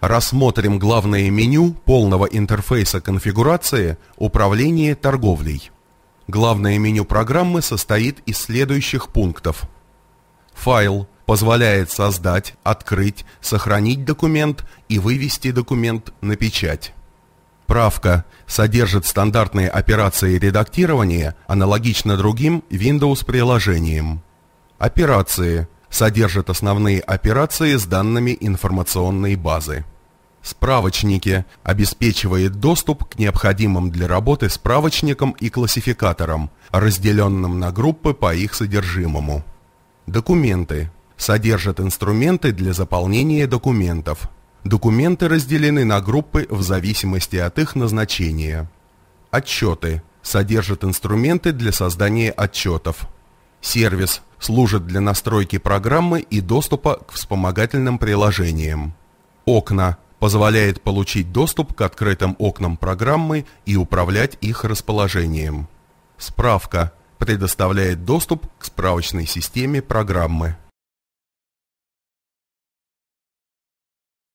рассмотрим главное меню полного интерфейса конфигурации «Управление торговлей». Главное меню программы состоит из следующих пунктов. Файл позволяет создать, открыть, сохранить документ и вывести документ на печать. Правка содержит стандартные операции редактирования, аналогично другим Windows-приложениям. Операции – Содержит основные операции с данными информационной базы. Справочники. Обеспечивает доступ к необходимым для работы справочникам и классификаторам, разделенным на группы по их содержимому. Документы. содержат инструменты для заполнения документов. Документы разделены на группы в зависимости от их назначения. Отчеты. содержат инструменты для создания отчетов. Сервис служит для настройки программы и доступа к вспомогательным приложениям. Окна позволяет получить доступ к открытым окнам программы и управлять их расположением. Справка предоставляет доступ к справочной системе программы.